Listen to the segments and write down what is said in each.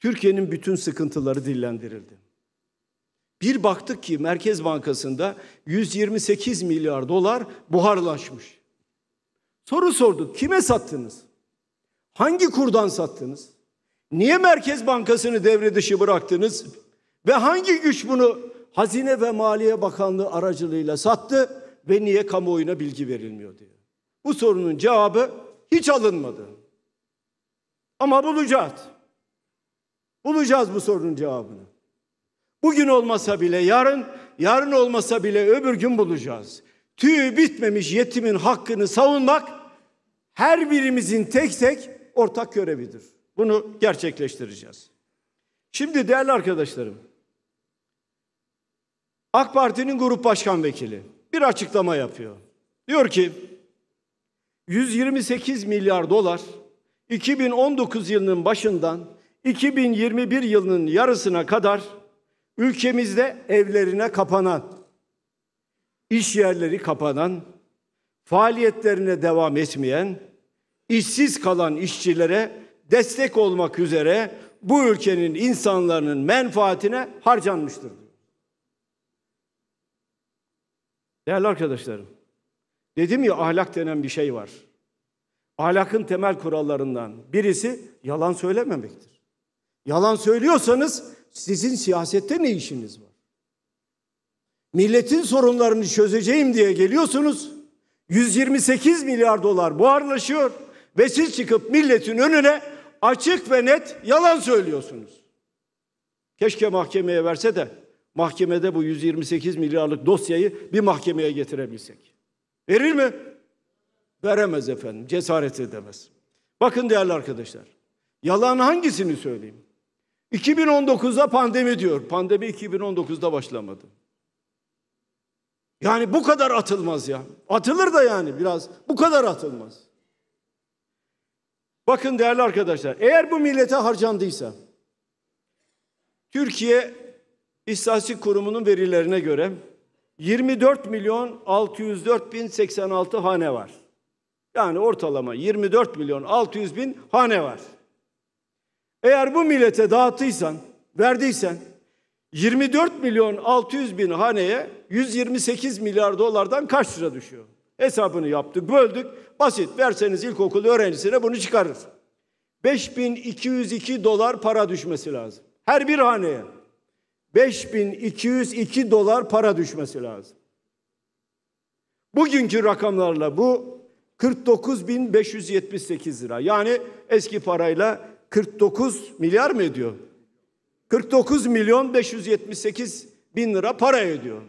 Türkiye'nin bütün sıkıntıları dillendirildi. Bir baktık ki Merkez Bankası'nda 128 milyar dolar buharlaşmış. Soru sorduk. Kime sattınız? Hangi kurdan sattınız? Niye Merkez Bankası'nı devre dışı bıraktınız? Ve hangi güç bunu Hazine ve Maliye Bakanlığı aracılığıyla sattı ve niye kamuoyuna bilgi verilmiyor diye. Bu sorunun cevabı hiç alınmadı. Ama bulacağız. Bulacağız bu sorunun cevabını. Bugün olmasa bile yarın, yarın olmasa bile öbür gün bulacağız. Tüyü bitmemiş yetimin hakkını savunmak her birimizin tek tek ortak görevidir. Bunu gerçekleştireceğiz. Şimdi değerli arkadaşlarım, AK Parti'nin grup başkan vekili bir açıklama yapıyor. Diyor ki 128 milyar dolar 2019 yılının başından 2021 yılının yarısına kadar ülkemizde evlerine kapanan, iş yerleri kapanan, faaliyetlerine devam etmeyen, işsiz kalan işçilere destek olmak üzere bu ülkenin insanların menfaatine harcanmıştır. Değerli arkadaşlarım, dedim ya ahlak denen bir şey var. Ahlakın temel kurallarından birisi yalan söylememektir. Yalan söylüyorsanız sizin siyasette ne işiniz var? Milletin sorunlarını çözeceğim diye geliyorsunuz. 128 milyar dolar buharlaşıyor ve siz çıkıp milletin önüne açık ve net yalan söylüyorsunuz. Keşke mahkemeye verse de mahkemede bu 128 milyarlık dosyayı bir mahkemeye getirebilsek. Verir mi? Veremez efendim, cesaret edemez. Bakın değerli arkadaşlar, yalan hangisini söyleyeyim? 2019'da pandemi diyor. Pandemi 2019'da başlamadı. Yani bu kadar atılmaz ya. Atılır da yani biraz. Bu kadar atılmaz. Bakın değerli arkadaşlar, eğer bu millete harcandıysa Türkiye İstatistik Kurumu'nun verilerine göre 24 milyon 604 bin 86 hane var. Yani ortalama 24 milyon 600 bin hane var. Eğer bu millete dağıttıysan, verdiysen 24 milyon 600 bin haneye 128 milyar dolardan kaç lira düşüyor? Hesabını yaptık, böldük. Basit. Verseniz ilkokul öğrencisine bunu çıkarır. 5202 dolar para düşmesi lazım. Her bir haneye 5202 dolar para düşmesi lazım. Bugünkü rakamlarla bu 49.578 lira. Yani eski parayla 49 milyar mı ediyor? 49 milyon 578 bin lira para ediyor.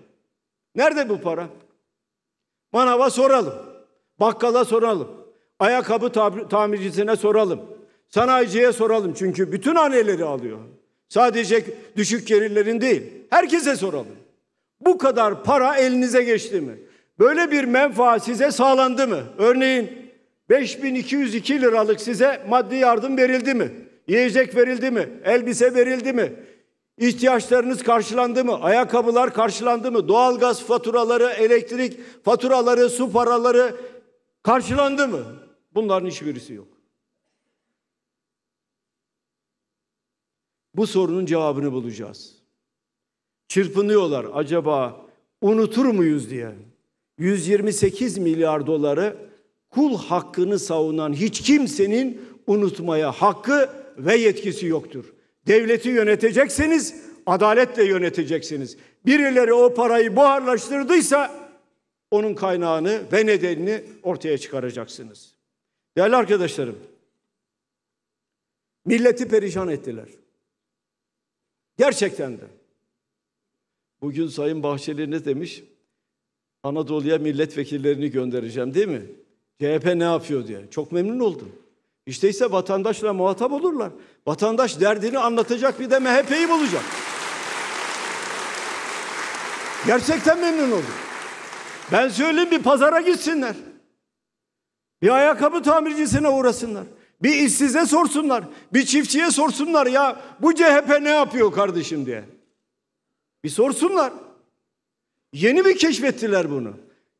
Nerede bu para? Manava soralım. Bakkala soralım. Ayakkabı tamircisine soralım. Sanayiciye soralım çünkü bütün haneleri alıyor. Sadece düşük gelirlerin değil. Herkese soralım. Bu kadar para elinize geçti mi? Böyle bir menfaat size sağlandı mı? Örneğin 5202 liralık size maddi yardım verildi mi? Yiyecek verildi mi? Elbise verildi mi? İhtiyaçlarınız karşılandı mı? Ayakkabılar karşılandı mı? Doğalgaz faturaları, elektrik faturaları, su paraları karşılandı mı? Bunların hiçbirisi yok. Bu sorunun cevabını bulacağız. Çırpınıyorlar acaba unutur muyuz diye. 128 milyar doları kul hakkını savunan hiç kimsenin unutmaya hakkı ve yetkisi yoktur. Devleti yönetecekseniz adaletle yöneteceksiniz. Birileri o parayı buharlaştırdıysa onun kaynağını ve nedenini ortaya çıkaracaksınız. Değerli arkadaşlarım, milleti perişan ettiler. Gerçekten de. Bugün Sayın Bahçeli ne demiş? Anadolu'ya milletvekillerini göndereceğim değil mi? CHP ne yapıyor diye. Çok memnun oldum. İşteyse vatandaşla muhatap olurlar. Vatandaş derdini anlatacak bir de MHP'yi bulacak. Gerçekten memnun oldum. Ben söyleyeyim bir pazara gitsinler. Bir ayakkabı tamircisine uğrasınlar. Bir işsize sorsunlar. Bir çiftçiye sorsunlar ya bu CHP ne yapıyor kardeşim diye. Bir sorsunlar. Yeni mi keşfettiler bunu.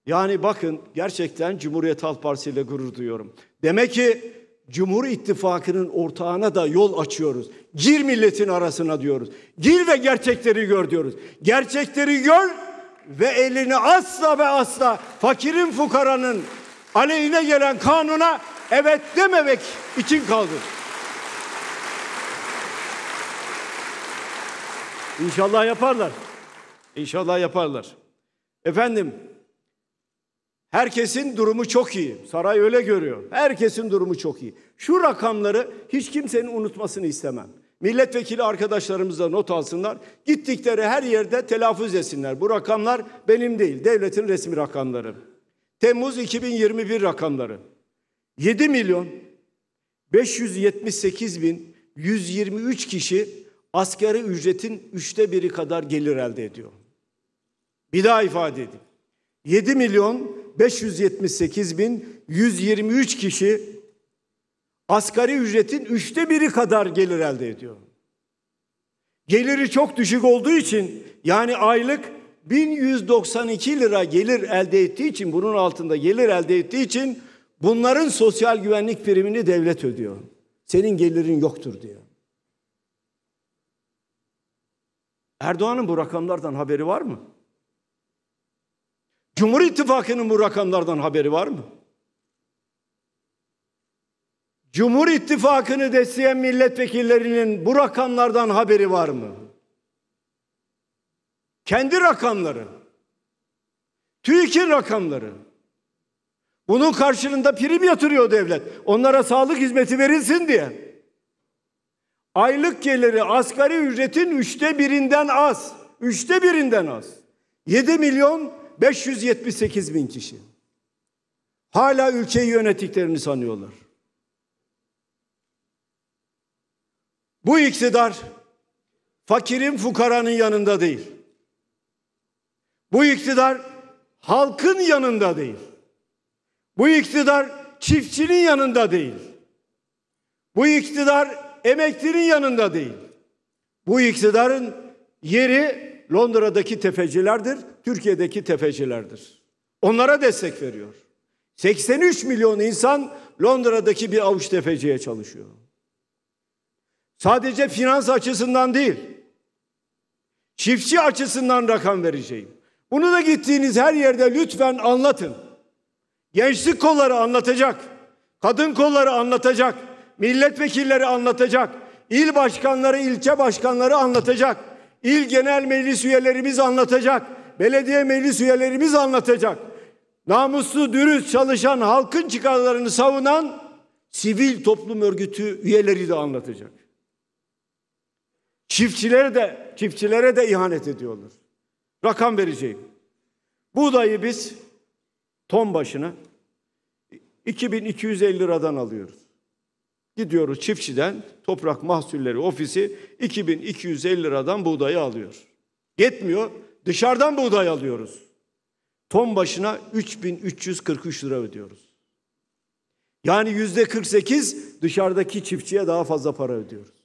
Yani bakın gerçekten Cumhuriyet Halk Partisi ile gurur duyuyorum. Demek ki Cumhur İttifakı'nın ortağına da yol açıyoruz. Gir milletin arasına diyoruz. Gir ve gerçekleri gör diyoruz. Gerçekleri gör ve elini asla ve asla fakirin fukaranın aleyhine gelen kanuna evet dememek için kaldır. İnşallah yaparlar. İnşallah yaparlar. Efendim Herkesin durumu çok iyi. Saray öyle görüyor. Herkesin durumu çok iyi. Şu rakamları hiç kimsenin unutmasını istemem. Milletvekili arkadaşlarımız da not alsınlar. Gittikleri her yerde telaffuz etsinler. Bu rakamlar benim değil, devletin resmi rakamları. Temmuz 2021 rakamları. 7 milyon 578 bin 123 kişi askeri ücretin üçte biri kadar gelir elde ediyor. Bir daha ifade edeyim. 7 milyon 578 bin 123 kişi asgari ücretin üçte biri kadar gelir elde ediyor. Geliri çok düşük olduğu için yani aylık 1192 lira gelir elde ettiği için bunun altında gelir elde ettiği için bunların sosyal güvenlik primini devlet ödüyor. Senin gelirin yoktur diyor. Erdoğan'ın bu rakamlardan haberi var mı? Cumhur İttifakı'nın bu rakamlardan haberi var mı? Cumhur İttifakı'nı desleyen milletvekillerinin bu rakamlardan haberi var mı? Kendi rakamları, TÜİK'in rakamları. Bunun karşılığında prim yatırıyor devlet. Onlara sağlık hizmeti verilsin diye. Aylık geliri asgari ücretin üçte birinden az. Üçte birinden az. 7 milyon 578 bin kişi. Hala ülkeyi yönettiklerini sanıyorlar. Bu iktidar fakirin fukaranın yanında değil. Bu iktidar halkın yanında değil. Bu iktidar çiftçinin yanında değil. Bu iktidar emeklinin yanında değil. Bu iktidarın yeri Londra'daki tefecilerdir, Türkiye'deki tefecilerdir. Onlara destek veriyor. 83 milyon insan Londra'daki bir avuç tefeciye çalışıyor. Sadece finans açısından değil, çiftçi açısından rakam vereceğim. Bunu da gittiğiniz her yerde lütfen anlatın. Gençlik kolları anlatacak, kadın kolları anlatacak, milletvekilleri anlatacak, il başkanları, ilçe başkanları anlatacak. İl genel meclis üyelerimiz anlatacak. Belediye meclis üyelerimiz anlatacak. Namuslu, dürüst çalışan, halkın çıkarlarını savunan sivil toplum örgütü üyeleri de anlatacak. Çiftçilere de çiftçilere de ihanet ediyorlar. Rakam vereceğim. Buğdayı biz ton başına 2250 liradan alıyoruz. Gidiyoruz çiftçiden toprak mahsulleri ofisi 2250 liradan buğdayı alıyor. Yetmiyor dışarıdan buğday alıyoruz. Ton başına 3343 lira ödüyoruz. Yani yüzde 48 dışarıdaki çiftçiye daha fazla para ödüyoruz.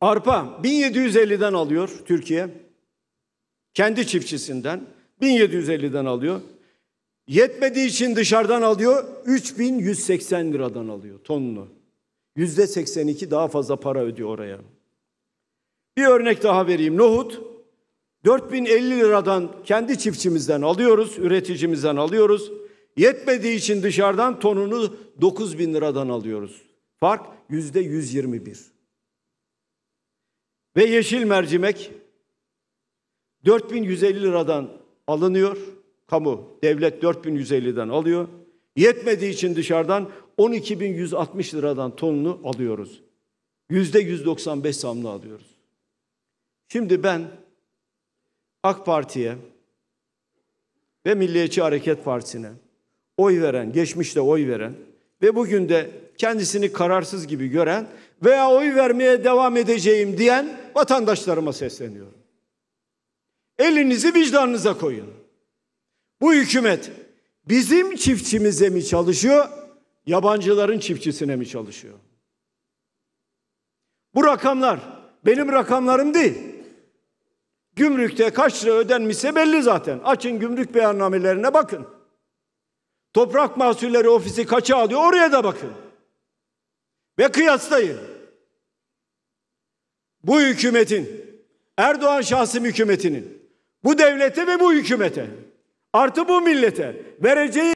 Arpa 1750'den alıyor Türkiye. Kendi çiftçisinden 1750'den alıyor. Yetmediği için dışarıdan alıyor. 3180 liradan alıyor tonunu. Yüzde 82 daha fazla para ödüyor oraya. Bir örnek daha vereyim. Nohut 4050 liradan kendi çiftçimizden alıyoruz, üreticimizden alıyoruz. Yetmediği için dışarıdan tonunu 9000 liradan alıyoruz. Fark yüzde 121. Ve yeşil mercimek 4150 liradan alınıyor kamu, devlet 4150'den alıyor. Yetmediği için dışarıdan 12.160 liradan tonunu alıyoruz. %195 zamlı alıyoruz. Şimdi ben AK Parti'ye ve Milliyetçi Hareket Partisi'ne oy veren, geçmişte oy veren ve bugün de kendisini kararsız gibi gören veya oy vermeye devam edeceğim diyen vatandaşlarıma sesleniyorum. Elinizi vicdanınıza koyun. Bu hükümet bizim çiftçimize mi çalışıyor, yabancıların çiftçisine mi çalışıyor? Bu rakamlar benim rakamlarım değil. Gümrükte kaç lira ödenmişse belli zaten. Açın gümrük beyannamelerine bakın. Toprak mahsulleri ofisi kaça alıyor oraya da bakın. Ve kıyaslayın. Bu hükümetin, Erdoğan şahsım hükümetinin, bu devlete ve bu hükümete Artı bu millete vereceği